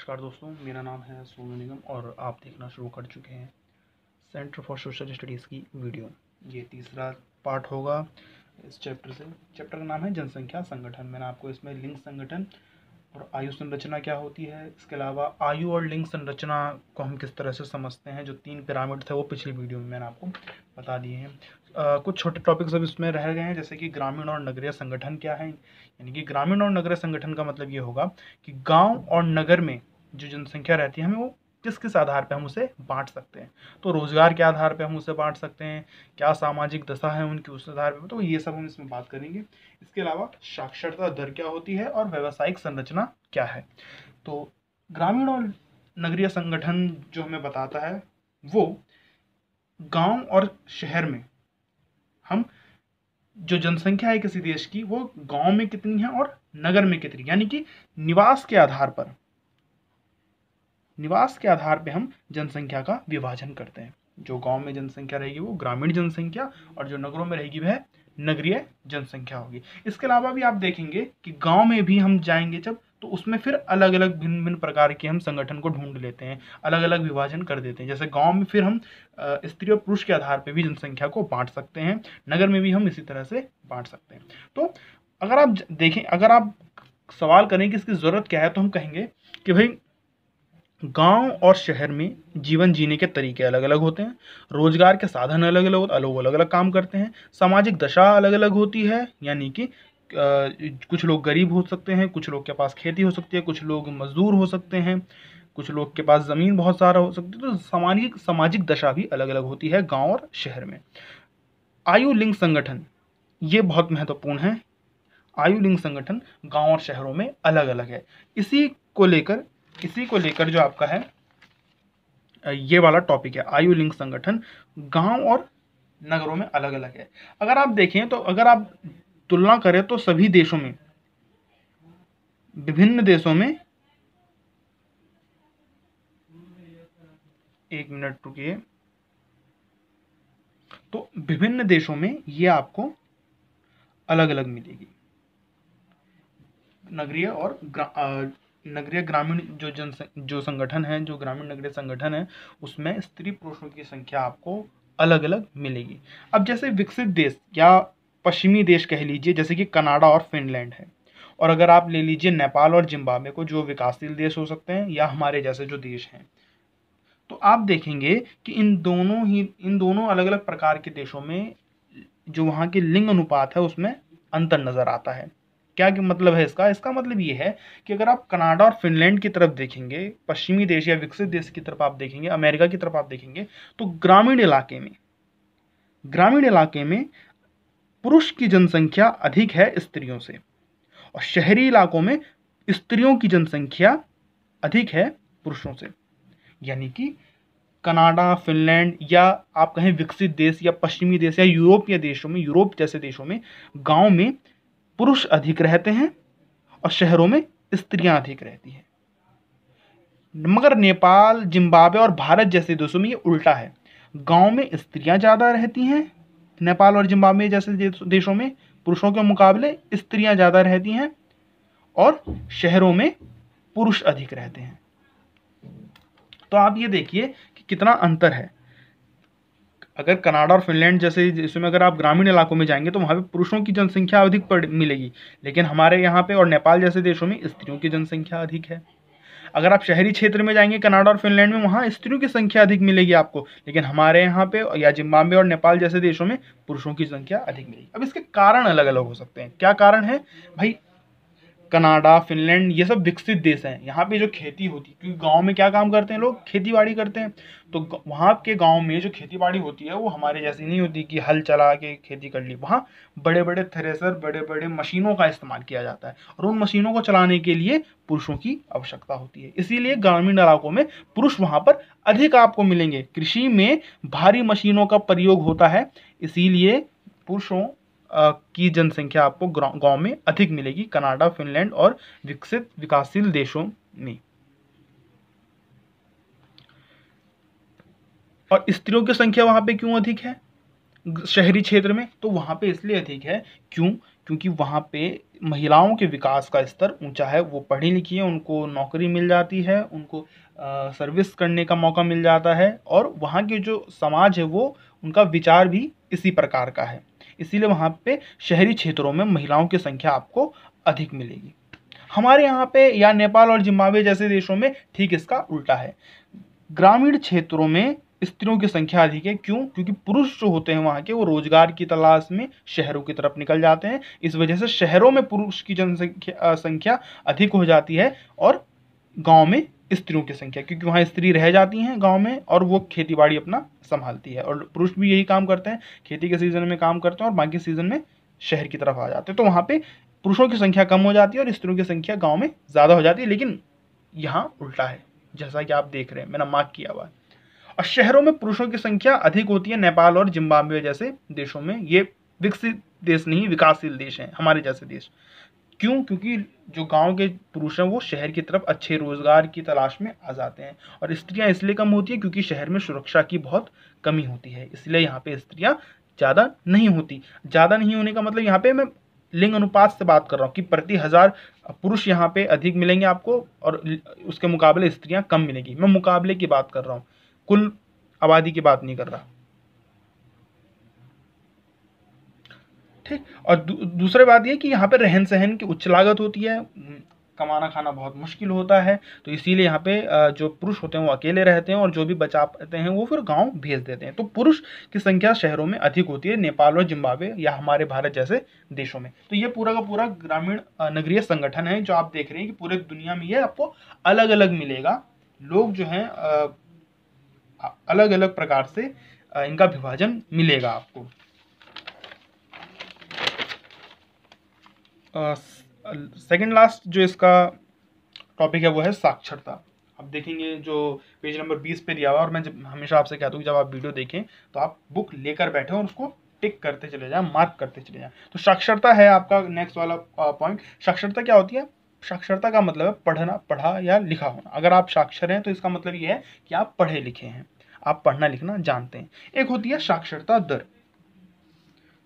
नमस्कार दोस्तों मेरा नाम है सोनू निगम और आप देखना शुरू कर चुके हैं सेंटर फॉर सोशल स्टडीज़ की वीडियो ये तीसरा पार्ट होगा इस चैप्टर से चैप्टर का नाम है जनसंख्या संगठन मैंने आपको इसमें लिंग संगठन और आयु संरचना क्या होती है इसके अलावा आयु और लिंग संरचना को हम किस तरह से समझते हैं जो तीन पिरामिड थे वो पिछली वीडियो में मैंने आपको बता दिए हैं कुछ छोटे टॉपिक्स अब इसमें रह गए हैं जैसे कि ग्रामीण और नगरीय संगठन क्या है यानी कि ग्रामीण और नगरीय संगठन का मतलब ये होगा कि गांव और नगर में जो जनसंख्या रहती है हमें वो किस किस आधार पर हम उसे बांट सकते हैं तो रोज़गार के आधार पर हम उसे बांट सकते हैं क्या सामाजिक दशा है उनकी उस आधार पर तो ये सब हम इसमें बात करेंगे इसके अलावा साक्षरता दर क्या होती है और व्यावसायिक संरचना क्या है तो ग्रामीण और नगरीय संगठन जो हमें बताता है वो गांव और शहर में हम जो जनसंख्या है किसी देश की वो गांव में कितनी है और नगर में कितनी यानी कि निवास के आधार पर निवास के आधार पर हम जनसंख्या का विभाजन करते हैं जो गांव में जनसंख्या रहेगी वो ग्रामीण जनसंख्या और जो नगरों में रहेगी वह नगरीय जनसंख्या होगी इसके अलावा भी आप देखेंगे कि गांव में भी हम जाएंगे जब तो उसमें फिर अलग अलग भिन्न भिन्न प्रकार के हम संगठन को ढूंढ लेते हैं अलग अलग विभाजन कर देते हैं जैसे गांव में फिर हम स्त्री और पुरुष के आधार पर भी जनसंख्या को बांट सकते हैं नगर में भी हम इसी तरह से बांट सकते हैं तो अगर आप देखें अगर आप सवाल करें कि इसकी ज़रूरत क्या है तो हम कहेंगे कि भाई गांव और शहर में जीवन जीने के तरीके अलग अलग होते हैं रोजगार के साधन अलग अलग होते लोग अलग अलग काम करते हैं सामाजिक दशा अलग अलग होती है यानी कि कुछ लोग गरीब हो सकते हैं कुछ लोग के पास खेती हो सकती है कुछ लोग मजदूर हो सकते हैं कुछ लोग के पास ज़मीन बहुत सारा हो सकती है तो सामाजिक सामाजिक दशा भी अलग अलग होती है गाँव और शहर में आयु लिंग संगठन ये बहुत महत्वपूर्ण है आयु लिंग संगठन गाँव और शहरों में अलग अलग है इसी को लेकर इसी को लेकर जो आपका है ये वाला टॉपिक है आयु लिंग संगठन गांव और नगरों में अलग अलग है अगर आप देखें तो अगर आप तुलना करें तो सभी देशों में विभिन्न देशों में एक मिनट रुकिए तो विभिन्न देशों में ये आपको अलग अलग मिलेगी नगरीय और नगरीय ग्रामीण जो जन जो संगठन है जो ग्रामीण नगरीय संगठन है उसमें स्त्री पुरुषों की संख्या आपको अलग अलग मिलेगी अब जैसे विकसित देश या पश्चिमी देश कह लीजिए जैसे कि कनाडा और फिनलैंड है और अगर आप ले लीजिए नेपाल और जिम्बाब्वे को जो विकासशील देश हो सकते हैं या हमारे जैसे जो देश हैं तो आप देखेंगे कि इन दोनों ही इन दोनों अलग अलग प्रकार के देशों में जो वहाँ के लिंग अनुपात है उसमें अंतर नज़र आता है क्या मतलब है इसका इसका मतलब ये है कि अगर आप कनाडा और फिनलैंड की तरफ देखेंगे पश्चिमी देश या विकसित देश की तरफ आप देखेंगे अमेरिका की तरफ आप देखेंगे तो ग्रामीण इलाके में ग्रामीण इलाके में पुरुष की जनसंख्या अधिक है स्त्रियों से और शहरी इलाकों में स्त्रियों की जनसंख्या अधिक है पुरुषों से यानी कि कनाडा फिनलैंड या आप कहें विकसित देश या पश्चिमी देश या यूरोपीय देशों में यूरोप जैसे देशों में गांव में पुरुष अधिक रहते हैं और शहरों में स्त्रियां अधिक रहती हैं मगर नेपाल जिम्बाब्वे और भारत जैसे देशों में ये उल्टा है गांव में स्त्रियां ज़्यादा रहती हैं नेपाल और जिम्बाब्वे जैसे देशों में पुरुषों के मुकाबले स्त्रियां ज़्यादा रहती हैं और शहरों में पुरुष अधिक रहते हैं तो आप ये देखिए कि कितना अंतर है अगर कनाडा और फिनलैंड जैसे इसमें अगर आप ग्रामीण इलाकों में जाएंगे तो वहाँ पे पुरुषों की जनसंख्या अधिक पड़ मिलेगी लेकिन हमारे यहाँ पे और नेपाल जैसे देशों में स्त्रियों की जनसंख्या अधिक है अगर आप शहरी क्षेत्र में जाएंगे कनाडा और फिनलैंड में वहाँ स्त्रियों की संख्या अधिक मिलेगी आपको लेकिन हमारे यहाँ पे या जिम्बाब्वे और नेपाल जैसे देशों में पुरुषों की संख्या अधिक मिलेगी अब इसके कारण अलग अलग हो सकते हैं क्या कारण है भाई कनाडा फिनलैंड ये सब विकसित देश हैं यहाँ पे जो खेती होती है क्योंकि गाँव में क्या काम करते हैं लोग खेती बाड़ी करते हैं तो वहाँ के गाँव में जो खेती बाड़ी होती है वो हमारे जैसी नहीं होती कि हल चला के खेती कर ली वहाँ बड़े बड़े थ्रेसर बड़े बड़े मशीनों का इस्तेमाल किया जाता है और उन मशीनों को चलाने के लिए पुरुषों की आवश्यकता होती है इसीलिए ग्रामीण इलाकों में पुरुष वहाँ पर अधिक आपको मिलेंगे कृषि में भारी मशीनों का प्रयोग होता है इसीलिए पुरुषों की जनसंख्या आपको गांव में अधिक मिलेगी कनाडा फिनलैंड और विकसित विकासशील देशों में और स्त्रियों की संख्या वहाँ पे क्यों अधिक है शहरी क्षेत्र में तो वहाँ पे इसलिए अधिक है क्यों क्योंकि वहाँ पे महिलाओं के विकास का स्तर ऊंचा है वो पढ़ी लिखी है उनको नौकरी मिल जाती है उनको आ, सर्विस करने का मौका मिल जाता है और वहाँ के जो समाज है वो उनका विचार भी इसी प्रकार का है इसीलिए वहाँ पे शहरी क्षेत्रों में महिलाओं की संख्या आपको अधिक मिलेगी हमारे यहाँ पे या नेपाल और जिम्बावे जैसे देशों में ठीक इसका उल्टा है ग्रामीण क्षेत्रों में स्त्रियों की संख्या अधिक है क्यों क्योंकि पुरुष जो होते हैं वहाँ के वो रोजगार की तलाश में शहरों की तरफ निकल जाते हैं इस वजह से शहरों में पुरुष की जनसंख्या संख्या अधिक हो जाती है और गाँव में स्त्रियों की संख्या क्योंकि वहाँ स्त्री रह जाती हैं गांव में और वो खेती बाड़ी अपना संभालती है और पुरुष भी यही काम करते हैं खेती के सीज़न में काम करते हैं और बाकी सीज़न में शहर की तरफ आ जाते हैं तो वहाँ पे पुरुषों की संख्या कम हो जाती है और स्त्रियों की संख्या गाँव में ज़्यादा हो जाती है लेकिन यहाँ उल्टा है जैसा कि आप देख रहे हैं मैंने मार्क किया हुआ है और शहरों में पुरुषों की संख्या अधिक होती है नेपाल और जिम्बाब्वे जैसे देशों में ये विकसित देश नहीं विकासशील देश हैं हमारे जैसे देश क्यों क्योंकि जो गांव के पुरुष हैं वो शहर की तरफ अच्छे रोज़गार की तलाश में आ जाते हैं और स्त्रियां इसलिए कम होती है क्योंकि शहर में सुरक्षा की बहुत कमी होती है इसलिए यहाँ पे स्त्रियां ज़्यादा नहीं होती ज़्यादा नहीं होने का मतलब यहाँ पे मैं लिंग अनुपात से बात कर रहा हूँ कि प्रति हज़ार पुरुष यहाँ पे अधिक मिलेंगे आपको और उसके मुकाबले स्त्रियाँ कम मिलेंगी मैं मुकाबले की बात कर रहा हूँ कुल आबादी की बात नहीं कर रहा ठीक और दू, दूसरे बात ये कि यहाँ पे रहन सहन की उच्च लागत होती है कमाना खाना बहुत मुश्किल होता है तो इसीलिए यहाँ पे जो पुरुष होते हैं वो अकेले रहते हैं और जो भी बचा पाते हैं वो फिर गांव भेज देते हैं तो पुरुष की संख्या शहरों में अधिक होती है नेपाल और जिम्बाब्वे या हमारे भारत जैसे देशों में तो ये पूरा का पूरा ग्रामीण नगरीय संगठन है जो आप देख रहे हैं कि पूरे दुनिया में ये आपको अलग अलग मिलेगा लोग जो हैं अलग अलग प्रकार से इनका विभाजन मिलेगा आपको सेकंड लास्ट जो इसका टॉपिक है वो है साक्षरता आप देखेंगे जो पेज नंबर बीस पे दिया हुआ और मैं जब हमेशा आपसे कहता हूँ जब आप वीडियो देखें तो आप बुक लेकर बैठे और उसको टिक करते चले जाएं मार्क करते चले जाएं तो साक्षरता है आपका नेक्स्ट वाला पॉइंट साक्षरता क्या होती है साक्षरता का मतलब है पढ़ना पढ़ा या लिखा होना अगर आप साक्षर हैं तो इसका मतलब ये है कि आप पढ़े लिखे हैं आप पढ़ना लिखना जानते हैं एक होती है साक्षरता दर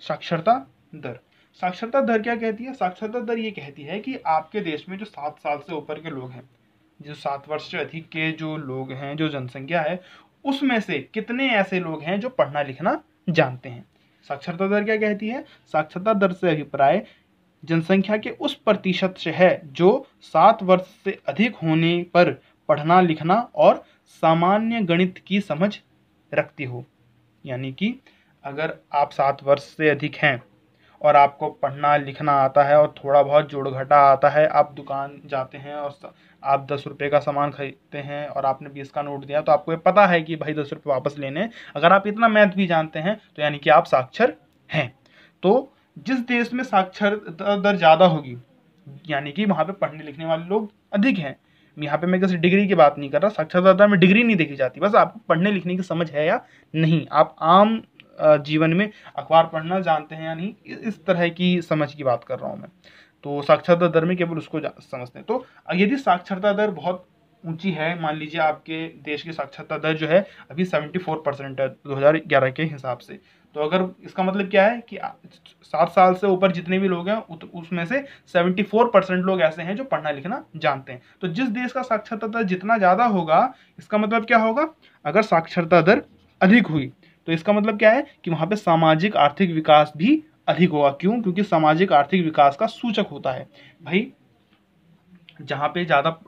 साक्षरता दर साक्षरता दर क्या कहती है साक्षरता दर ये कहती है कि आपके देश में जो सात साल से ऊपर के लोग हैं जो सात वर्ष से अधिक के जो लोग हैं जो जनसंख्या है उसमें से कितने ऐसे लोग हैं जो पढ़ना लिखना जानते हैं साक्षरता दर क्या कहती है साक्षरता दर से अभिप्राय जनसंख्या के उस प्रतिशत से है जो सात वर्ष से अधिक होने पर पढ़ना लिखना और सामान्य गणित की समझ रखती हो यानी कि अगर आप सात वर्ष से अधिक हैं और आपको पढ़ना लिखना आता है और थोड़ा बहुत जोड़ घटा आता है आप दुकान जाते हैं और आप दस रुपये का सामान खरीदते हैं और आपने बीस का नोट दिया तो आपको ये पता है कि भाई दस रुपये वापस लेने अगर आप इतना मैथ भी जानते हैं तो यानी कि आप साक्षर हैं तो जिस देश में साक्षर दर ज़्यादा होगी यानी कि वहाँ पर पढ़ने लिखने वाले लोग अधिक हैं यहाँ पे मैं किसी डिग्री की बात नहीं कर रहा साक्षरता में डिग्री नहीं देखी जाती बस आपको पढ़ने लिखने की समझ है या नहीं आप आम जीवन में अखबार पढ़ना जानते हैं या नहीं इस तरह की समझ की बात कर रहा हूँ मैं तो साक्षरता दर में केवल उसको समझते हैं तो यदि साक्षरता दर बहुत ऊंची है मान लीजिए आपके देश की साक्षरता दर जो है अभी सेवेंटी फोर परसेंट है दो हज़ार ग्यारह के हिसाब से तो अगर इसका मतलब क्या है कि सात साल से ऊपर जितने भी लोग हैं उसमें से फोर परसेंट लोग ऐसे हैं जो पढ़ना लिखना जानते हैं तो जिस देश का साक्षरता दर जितना ज़्यादा होगा इसका मतलब क्या होगा अगर साक्षरता दर अधिक हुई तो इसका मतलब क्या है कि वहाँ पे सामाजिक आर्थिक विकास भी अधिक होगा क्यों क्योंकि सामाजिक आर्थिक विकास का सूचक होता है भाई जहाँ पे ज़्यादा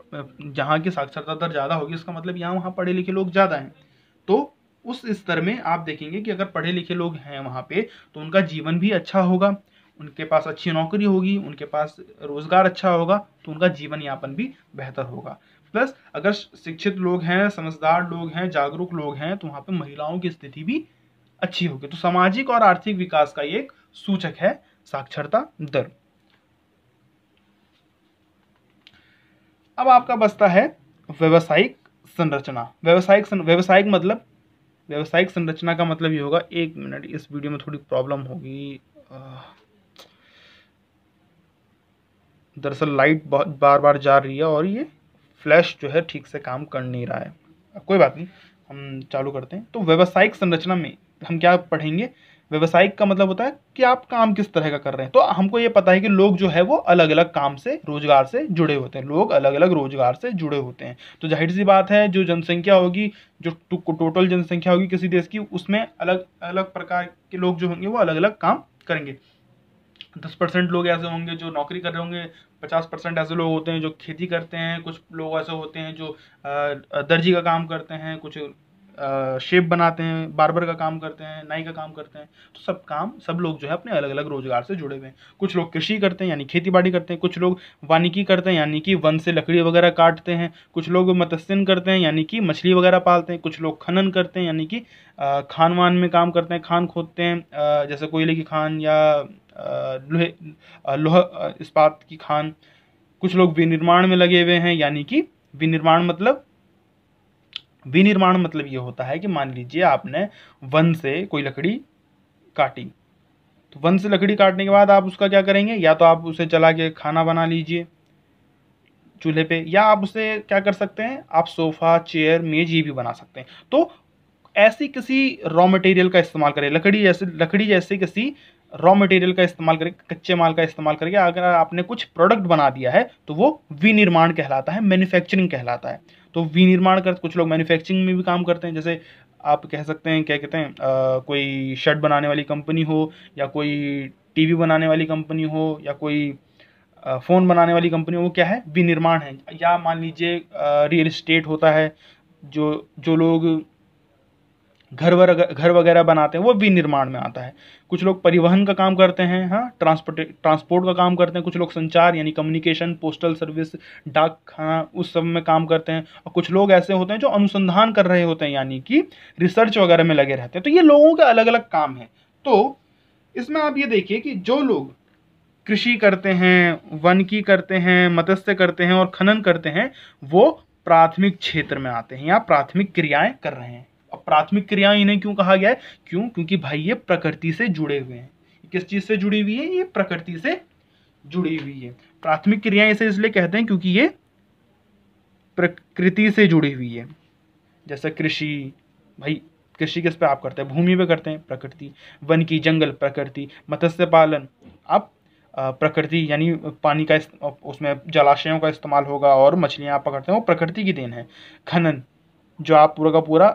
जहाँ की साक्षरता दर ज़्यादा होगी इसका मतलब यहाँ वहाँ पढ़े लिखे लोग ज़्यादा हैं तो उस स्तर में आप देखेंगे कि अगर पढ़े लिखे लोग हैं वहाँ पे तो उनका जीवन भी अच्छा होगा उनके पास अच्छी नौकरी होगी उनके पास रोज़गार अच्छा होगा तो उनका जीवन यापन भी बेहतर होगा प्लस अगर शिक्षित लोग हैं समझदार लोग हैं जागरूक लोग हैं तो वहाँ पर महिलाओं की स्थिति भी अच्छी होगी तो सामाजिक और आर्थिक विकास का एक सूचक है साक्षरता दर अब आपका बसता है व्यवसायिक संरचना व्यवसायिक सं, व्यवसायिक मतलब व्यवसायिक संरचना का मतलब ये होगा एक मिनट इस वीडियो में थोड़ी प्रॉब्लम होगी दरअसल लाइट बहुत बार बार जा रही है और ये फ्लैश जो है ठीक से काम कर नहीं रहा है कोई बात नहीं हम चालू करते हैं तो व्यावसायिक संरचना में हम क्या पढ़ेंगे व्यवसायिक का मतलब होता है कि आप काम किस तरह का कर रहे हैं तो हमको ये पता है कि लोग जो है वो अलग अलग काम से रोजगार से जुड़े होते हैं लोग अलग अलग रोजगार से जुड़े होते हैं तो जाहिर सी बात है जो जनसंख्या होगी जो टोटल जनसंख्या होगी किसी देश की उसमें अलग अलग प्रकार के लोग जो होंगे वो अलग अलग काम करेंगे दस परसेंट लोग ऐसे होंगे जो नौकरी कर रहे होंगे पचास परसेंट ऐसे लोग होते हैं जो खेती करते हैं कुछ लोग ऐसे होते हैं जो दर्जी का काम करते हैं कुछ शेप बनाते हैं बार्बर का काम करते हैं नाई का काम करते हैं तो सब काम सब लोग जो है अपने अलग अलग रोजगार से जुड़े हुए हैं कुछ लोग कृषि करते हैं यानी खेती बाड़ी करते हैं कुछ लोग वानिकी करते हैं यानी कि वन से लकड़ी वगैरह काटते हैं कुछ लोग मत्स्यन करते हैं यानी कि मछली वगैरह पालते हैं कुछ लोग खनन करते हैं यानी कि खान वान में काम करते हैं खान खोदते हैं जैसे कोयले की खान या लोहे लोह इस्पात की खान कुछ लोग विनिर्माण में लगे हुए हैं यानी कि विनिर्माण मतलब विनिर्माण मतलब ये होता है कि मान लीजिए आपने वन से कोई लकड़ी काटी तो वन से लकड़ी काटने के बाद आप उसका क्या करेंगे या तो आप उसे चला के खाना बना लीजिए चूल्हे पे या आप उसे क्या कर सकते हैं आप सोफ़ा चेयर मेज ये भी बना सकते हैं तो ऐसी किसी रॉ मटेरियल का इस्तेमाल करें लकड़ी जैसे लकड़ी जैसे किसी रॉ मटेरियल का इस्तेमाल करके कच्चे माल का इस्तेमाल करके अगर आपने कुछ प्रोडक्ट बना दिया है तो वो विनिर्माण कहलाता है मैन्युफैक्चरिंग कहलाता है तो विनिर्माण कर कुछ लोग मैन्युफैक्चरिंग में भी काम करते हैं जैसे आप कह सकते हैं क्या कहते हैं आ, कोई शर्ट बनाने वाली कंपनी हो या कोई टी बनाने वाली कंपनी हो या कोई फ़ोन बनाने वाली कंपनी हो वो क्या है विनिर्माण है या मान लीजिए रियल इस्टेट होता है जो जो लोग घर वर घर वगैरह बनाते हैं वो विनिर्माण में आता है कुछ लोग परिवहन का काम करते हैं हाँ ट्रांसपोर्ट ट्रांसपोर्ट का काम करते हैं कुछ लोग संचार यानी कम्युनिकेशन पोस्टल सर्विस डाक खाना हाँ, उस सब में काम करते हैं और कुछ लोग ऐसे होते हैं जो अनुसंधान कर रहे होते हैं यानी कि रिसर्च वगैरह में लगे रहते हैं तो ये लोगों के अलग अलग काम है तो इसमें आप ये देखिए कि जो लोग कृषि करते हैं वन की करते हैं मत्स्य करते हैं और खनन करते हैं वो प्राथमिक क्षेत्र में आते हैं या प्राथमिक क्रियाएं कर रहे हैं प्राथमिक क्रियाएं इन्हें क्यों कहा गया है क्यों क्योंकि भाई ये प्रकृति से जुड़े हुए हैं किस चीज़ से जुड़ी हुई है ये प्रकृति से जुड़ी हुई है प्राथमिक क्रियाएं इसे इसलिए कहते हैं क्योंकि ये प्रकृति से जुड़ी हुई है जैसे कृषि भाई कृषि किस पे आप करते हैं भूमि पे करते हैं प्रकृति वन की जंगल प्रकृति मत्स्य पालन आप प्रकृति यानी पानी का उसमें जलाशयों का इस्तेमाल होगा और मछलियाँ आप पकड़ते हैं वो प्रकृति की देन है खनन जो आप पूरा का पूरा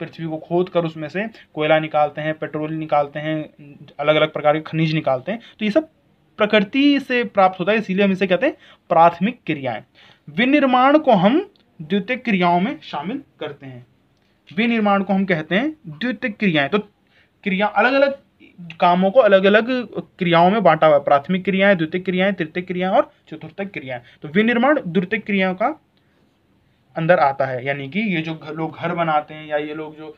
पृथ्वी को खोद कर उसमें से कोयला निकालते हैं पेट्रोल निकालते हैं अलग अलग प्रकार के खनिज निकालते हैं तो ये सब प्रकृति से प्राप्त होता है इसीलिए हम इसे कहते हैं प्राथमिक क्रियाएं विनिर्माण को हम द्वितीय क्रियाओं में शामिल करते हैं विनिर्माण को हम कहते हैं द्वितीय क्रियाएं तो क्रिया अलग अलग कामों को अलग अलग क्रियाओं में बांटा हुआ है प्राथमिक क्रियाएं द्वितीय क्रियाएं तृतीय क्रियाएं और चतुर्थक क्रियाएं तो विनिर्माण द्वितीय क्रियाओं का अंदर आता है यानी कि ये जो लोग घर बनाते हैं या ये लोग जो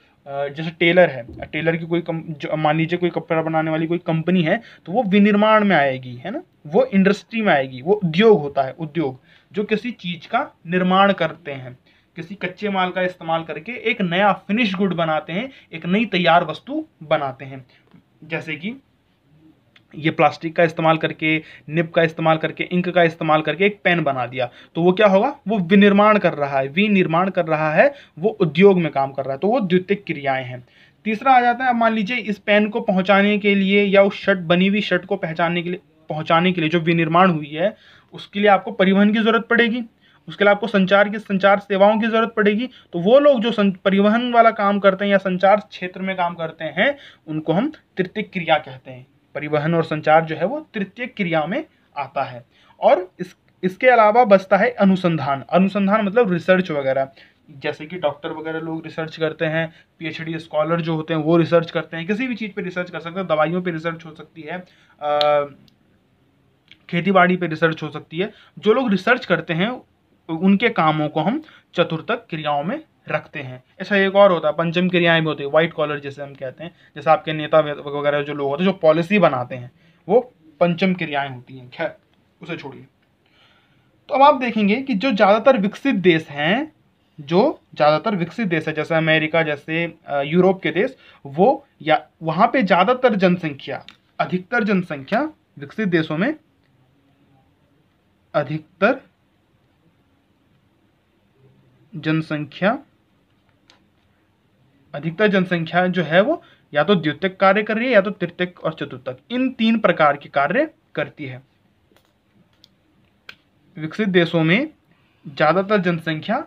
जैसे टेलर है टेलर की कोई कम मान लीजिए कोई कपड़ा बनाने वाली कोई कंपनी है तो वो विनिर्माण में आएगी है ना वो इंडस्ट्री में आएगी वो उद्योग होता है उद्योग जो किसी चीज़ का निर्माण करते हैं किसी कच्चे माल का इस्तेमाल करके एक नया फिनिश गुड बनाते हैं एक नई तैयार वस्तु बनाते हैं जैसे कि ये प्लास्टिक का इस्तेमाल करके निप का इस्तेमाल करके इंक का इस्तेमाल करके एक पेन बना दिया तो वो क्या होगा वो विनिर्माण कर रहा है विनिर्माण कर रहा है वो उद्योग में काम कर रहा है तो वो द्वितीय क्रियाएं हैं तीसरा आ जाता है अब मान लीजिए इस पेन को पहुंचाने के लिए या उस शर्ट बनी हुई शर्ट को पहचानने के लिए पहुँचाने के लिए जो विनिर्माण हुई है उसके लिए आपको परिवहन की ज़रूरत पड़ेगी उसके लिए आपको संचार की संचार सेवाओं की ज़रूरत पड़ेगी तो वो लोग जो परिवहन वाला काम करते हैं या संचार क्षेत्र में काम करते हैं उनको हम तृतीय क्रिया कहते हैं परिवहन और संचार जो है वो तृतीय क्रिया में आता है और इस इसके अलावा बचता है अनुसंधान अनुसंधान मतलब रिसर्च वगैरह जैसे कि डॉक्टर वगैरह लोग रिसर्च करते हैं पीएचडी स्कॉलर जो होते हैं वो रिसर्च करते हैं किसी भी चीज़ पे रिसर्च कर सकते हैं दवाइयों पे रिसर्च हो सकती है खेती बाड़ी पर रिसर्च हो सकती है जो लोग रिसर्च करते हैं उनके कामों को हम चतुर्थक क्रियाओं में रखते हैं ऐसा अच्छा, एक और होता है पंचम क्रियाएं भी होती है वाइट कॉलर जैसे हम कहते हैं जैसे आपके नेता वगैरह जो लोग होते हैं जो पॉलिसी बनाते हैं वो पंचम क्रियाएं होती हैं खैर उसे छोड़िए तो अब आप देखेंगे कि जो ज़्यादातर विकसित देश हैं जो ज़्यादातर विकसित देश है जैसे अमेरिका जैसे यूरोप के देश वो या वहाँ पे ज़्यादातर जनसंख्या अधिकतर जनसंख्या विकसित देशों में अधिकतर जनसंख्या अधिकतर जनसंख्या जो है वो या तो द्वितीय कार्य कर रही है या तो तृतीय और चतुर्थक इन तीन प्रकार के कार्य करती है विकसित देशों में ज़्यादातर जनसंख्या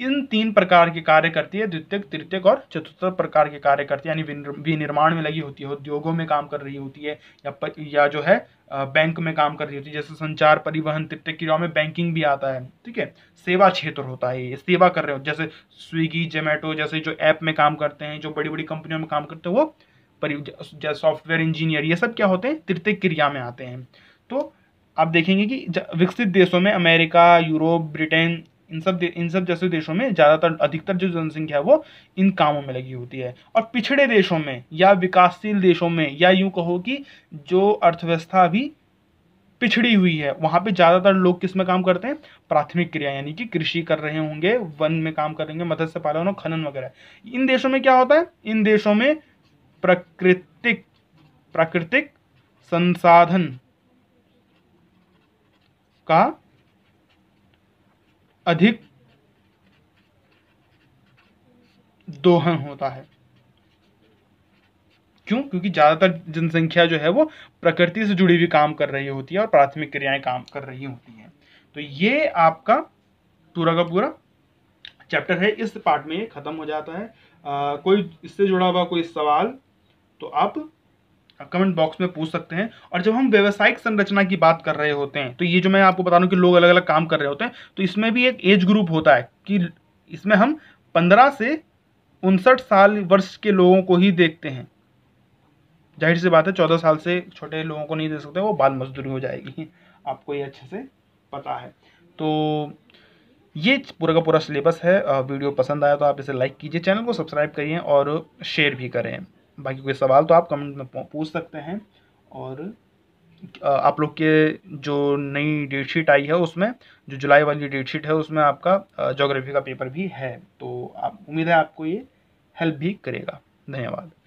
इन तीन प्रकार के कार्य करती है द्वितीय तृतीय और चतुर्थ प्रकार के कार्य करती है यानी विनिर्माण में लगी होती है उद्योगों में काम कर रही होती है या प, या जो है बैंक में काम कर रही होती है जैसे संचार परिवहन तृतीय क्रियाओं में बैंकिंग भी आता है ठीक है सेवा क्षेत्र होता है ये सेवा कर रहे हो जैसे स्विगी जोमेटो जैसे जो ऐप में काम करते हैं जो बड़ी बड़ी कंपनियों में काम करते हैं वो जैसे सॉफ्टवेयर इंजीनियर ये सब क्या होते हैं तृतीय क्रिया में आते हैं तो आप देखेंगे कि विकसित देशों में अमेरिका यूरोप ब्रिटेन इन सब इन सब जैसे देशों में ज़्यादातर अधिकतर जो जनसंख्या है वो इन कामों में लगी होती है और पिछड़े देशों में या विकासशील देशों में या यूं कहो कि जो अर्थव्यवस्था अभी पिछड़ी हुई है वहाँ पे ज़्यादातर लोग किस में काम करते हैं प्राथमिक क्रिया यानी कि कृषि कर रहे होंगे वन में काम करेंगे मत्स्य पालन और खनन वगैरह इन देशों में क्या होता है इन देशों में प्राकृतिक प्राकृतिक संसाधन का अधिक दोहन होता है क्यों क्योंकि ज़्यादातर जनसंख्या जो है वो प्रकृति से जुड़ी हुई काम कर रही होती है और प्राथमिक क्रियाएं काम कर रही होती हैं तो ये आपका पूरा का पूरा चैप्टर है इस पार्ट में ख़त्म हो जाता है आ, कोई इससे जुड़ा हुआ कोई सवाल तो आप कमेंट बॉक्स में पूछ सकते हैं और जब हम व्यवसायिक संरचना की बात कर रहे होते हैं तो ये जो मैं आपको बता रहा हूँ कि लोग अलग अलग काम कर रहे होते हैं तो इसमें भी एक एज ग्रुप होता है कि इसमें हम पंद्रह से उनसठ साल वर्ष के लोगों को ही देखते हैं जाहिर सी बात है चौदह साल से छोटे लोगों को नहीं दे सकते वो बाल मजदूरी हो जाएगी आपको ये अच्छे से पता है तो ये पूरा का पूरा सिलेबस है वीडियो पसंद आया तो आप इसे लाइक कीजिए चैनल को सब्सक्राइब करिए और शेयर भी करें बाकी कोई सवाल तो आप कमेंट में पूछ सकते हैं और आप लोग के जो नई डेट शीट आई है उसमें जो जुलाई वाली डेट शीट है उसमें आपका जोग्राफी का पेपर भी है तो आप उम्मीद है आपको ये हेल्प भी करेगा धन्यवाद